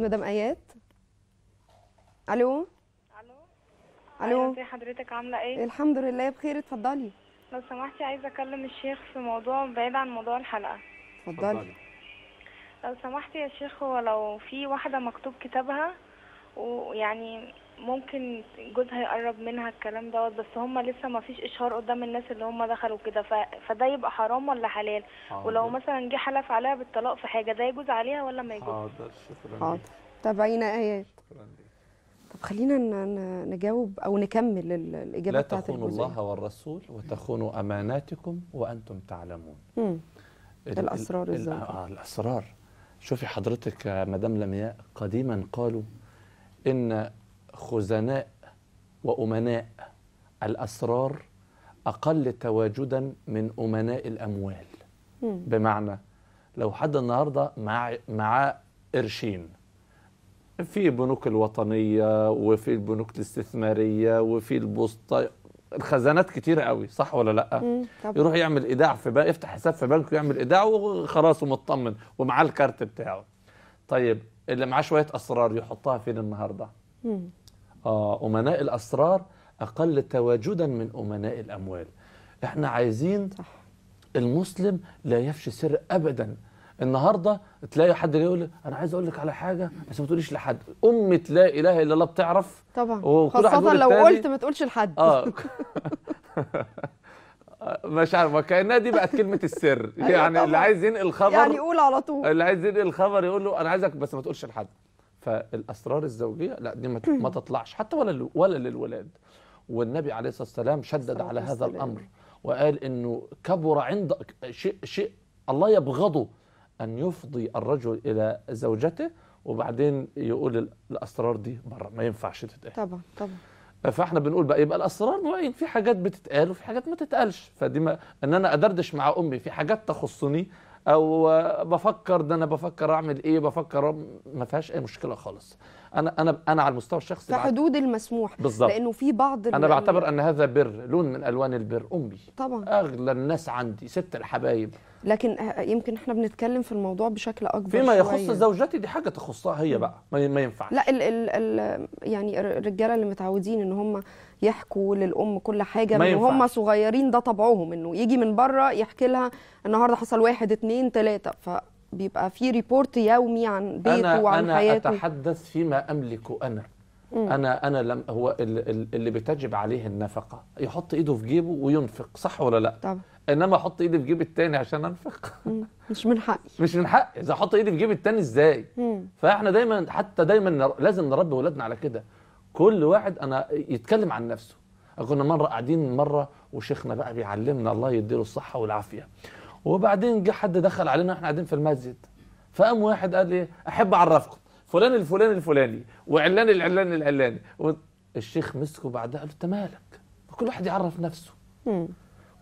مدام ايات الو الو الو أيوة، ازي حضرتك عامله ايه الحمد لله بخير اتفضلي لو سمحتي عايزه اكلم الشيخ في موضوع بعيد عن موضوع الحلقه اتفضلي لو سمحتي يا شيخ هو لو في واحده مكتوب كتابها ويعني ممكن جوزها يقرب منها الكلام دوت بس هم لسه ما فيش اشهار قدام الناس اللي هم دخلوا كده ف... فده يبقى حرام ولا حلال حاضر. آه، ولو مثلا جه حلف عليها بالطلاق في حاجه ده يجوز عليها ولا ما يجوز حاضر آه، شكرا حاضر تابعينا ايات طب خلينا نجاوب او نكمل الاجابه بتاعت الجزئيه لا تخونوا الله والرسول وتخونوا اماناتكم وانتم تعلمون امم الاسرار ازاي آه الاسرار شوفي حضرتك مدام لمياء قديما قالوا ان خزناء وأمناء الأسرار أقل تواجدا من أمناء الأموال بمعنى لو حد النهاردة مع معاه قرشين في بنوك الوطنية وفي البنوك الاستثمارية وفي البوسطة الخزانات كتيرة قوي صح ولا لا يروح يعمل ايداع في بقى يفتح حساب في بنك ويعمل ايداع وخلاص ومطمن ومعاه الكارت بتاعه طيب اللي معاه شوية أسرار يحطها فين النهاردة آه أمناء الأسرار أقل تواجدا من أمناء الأموال إحنا عايزين صح. المسلم لا يفشي سر أبدا النهارده تلاقي حد جاي يقول انا عايز اقول لك على حاجه بس ما تقوليش لحد امه لا اله الا الله بتعرف طبعا خاصه لو قلت ما تقولش لحد اه مش عارف وكانها دي بقت كلمه السر أيوة يعني اللي عايز ينقل خبر يعني يقول على طول اللي عايز ينقل خبر يقول له انا عايزك بس ما تقولش لحد فالاسرار الزوجيه لا دي ما تطلعش حتى ولا ولا للولاد والنبي عليه الصلاه والسلام شدد على هذا الامر وقال انه كبر عند شيء شيء الله يبغضه ان يفضي الرجل الى زوجته وبعدين يقول الاسرار دي بره ما ينفعش تتقال طبعا طبعا فاحنا بنقول بقى يبقى الاسرار نوعين في حاجات بتتقال وفي حاجات ما تتقالش فدي ما ان انا ادردش مع امي في حاجات تخصني او بفكر ده انا بفكر اعمل ايه بفكر ما فيهاش اي مشكله خالص انا انا انا على المستوى الشخصي في حدود المسموح بالظبط لانه في بعض انا بعتبر ان هذا بر لون من الوان البر امي طبعا اغلى الناس عندي ست الحبايب لكن يمكن احنا بنتكلم في الموضوع بشكل اكبر فيما يخص شوية. زوجتي دي حاجه تخصها هي بقى ما ينفعش لا ال ال ال يعني الرجاله اللي متعودين ان هم يحكوا للام كل حاجه من وهم صغيرين ده طبعهم انه يجي من بره يحكي لها النهارده حصل واحد اثنين ثلاثه فبيبقى في ريبورت يومي عن بيته أنا وعن أنا حياته انا اتحدث فيما املك انا مم. انا انا لم هو اللي بتجب عليه النفقه يحط ايده في جيبه وينفق صح ولا لا طبعا انما احط ايدي في جيب التاني عشان انفق مش من حقي مش من حقي اذا احط ايدي في جيب التاني ازاي مم. فاحنا دايما حتى دايما لازم نربي اولادنا على كده كل واحد انا يتكلم عن نفسه كنا مره قاعدين مره وشيخنا بقى بيعلمنا الله يديله الصحه والعافيه وبعدين جه حد دخل علينا واحنا قاعدين في المسجد فقام واحد قال لي احب اعرفكم فلان الفلاني الفلاني وعلان العلان العلاني الشيخ مسكه بعدها قال له انت مالك كل واحد يعرف نفسه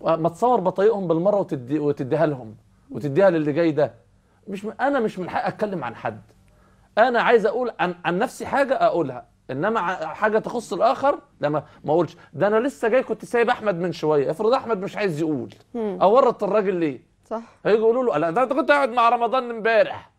ما تصور بطايقهم بالمره وتدي وتديها لهم وتديها للي جاي ده مش م... انا مش من حق اتكلم عن حد انا عايز اقول عن, عن نفسي حاجه اقولها انما حاجه تخص الاخر ده ما ما اقولش ده انا لسه جاي كنت سايب احمد من شويه افرض احمد مش عايز يقول اورط الراجل ليه صح هيجي يقولوا له لا ده انت كنت قاعد مع رمضان امبارح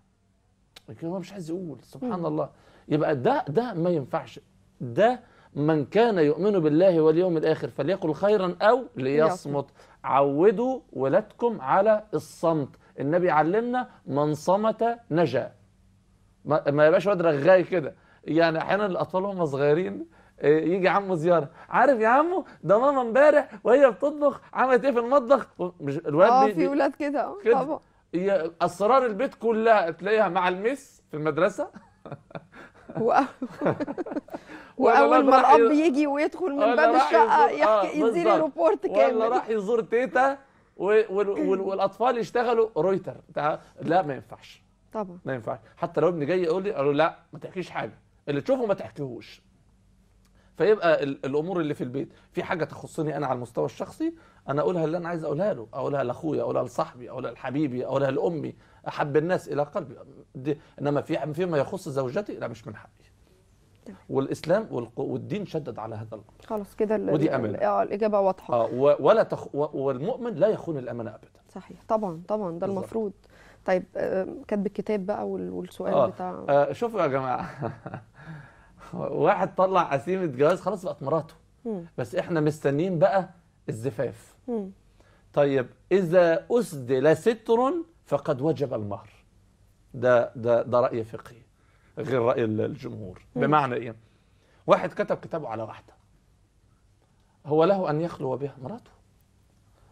هو مش عايز يقول سبحان مم. الله يبقى ده ده ما ينفعش ده من كان يؤمن بالله واليوم الاخر فليقل خيرا او ليصمت عودوا ولادكم على الصمت النبي علمنا من صمت نجا ما يبقاش واد رغاي كده يعني احيانا الاطفال هم صغيرين آه، يجي عمه زياره عارف يا عمو ده ماما امبارح وهي بتطبخ عملت ايه في المطبخ مش الواد اه في ولاد كده آه، طبعا اسرار البيت كلها تلاقيها مع المس في المدرسه واول ما الاب يجي ويدخل من باب الشقه يحكي آه، يدير ريبورت كامل ولا راح يزور تيتا والاطفال يشتغلوا رويتر لا ما ينفعش طبعا ما ينفعش حتى لو ابني جاي يقول لي له لا ما تحكيش حاجه اللي تشوفه ما تحكيهوش فيبقى الامور اللي في البيت في حاجه تخصني انا على المستوى الشخصي انا اقولها اللي انا عايز اقولها له اقولها لاخويا اقولها لصاحبي اقولها لحبيبي اقولها لامي احب الناس الى قلبي دي انما في فيما يخص زوجتي لا مش من حقي والاسلام والدين شدد على هذا الامر خلاص كده ودي امانه اه الاجابه واضحه اه ولا تخ... والمؤمن لا يخون الامانه ابدا صحيح طبعا طبعا ده المفروض طيب آه، كاتب الكتاب بقى والسؤال آه. بتاع آه شوفوا يا جماعه واحد طلع عزيمه جواز خلاص بقت مراته بس احنا مستنيين بقى الزفاف طيب اذا اسدل ستر فقد وجب المهر ده ده ده راي فقهي غير راي الجمهور بمعنى ايه واحد كتب كتابه على واحده هو له ان يخلو بها مراته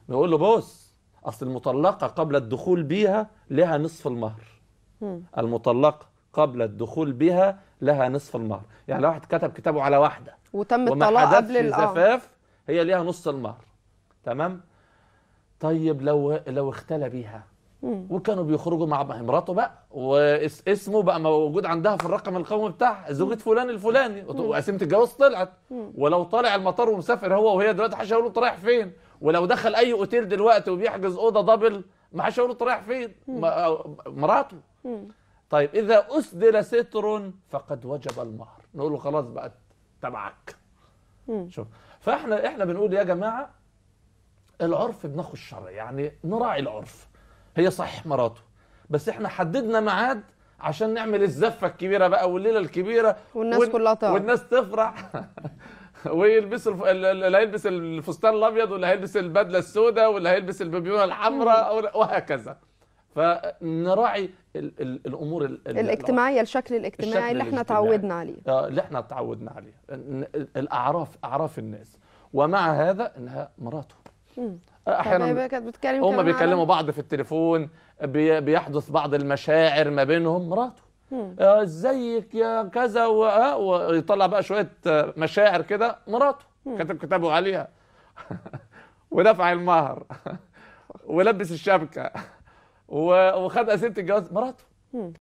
نقول له بص اصل المطلقه قبل الدخول بيها لها نصف المهر المطلقه قبل الدخول بها لها نصف المهر يعني لو واحد كتب كتابه على واحدة وتم الطلاق قبل الزفاف هي ليها نص المهر تمام طيب لو لو اختلى بيها وكانوا بيخرجوا مع مراته بقى واسمه بقى موجود عندها في الرقم القومي بتاعها زوجة فلان الفلاني وقسيمة الجواز طلعت ولو طالع المطار ومسافر هو وهي دلوقتي حدش هيقول رايح فين ولو دخل اي اوتيل دلوقتي وبيحجز اوضه دبل ما حدش هيقول رايح فين آه، مراته طيب إذا أسدل ستر فقد وجب المهر نقول له خلاص بقت تبعك شوف فاحنا احنا بنقول يا جماعة العرف بناخد الشرع يعني نراعي العرف هي صحيح مراته بس احنا حددنا ميعاد عشان نعمل الزفه الكبيره بقى والليله الكبيره والناس وال... كلها طبعا والناس تفرح ويلبس الف... اللي هيلبس الفستان الابيض واللي هيلبس البدله السوداء واللي هيلبس الببيونه الحمراء وهكذا فنراعي الامور الاجتماعيه الشكل الاجتماعي آه، اللي احنا تعودنا عليه اللي احنا تعودنا عليه الاعراف اعراف الناس ومع هذا انها مراته آه، احيانا هم بيكلموا بعض في التليفون بيحدث بعض المشاعر ما بينهم مراته آه، ازيك يا كذا ويطلع بقى شويه مشاعر كده مراته كتب كتابه عليها ودفع المهر ولبس الشبكه وخد اسئله الجواز مراته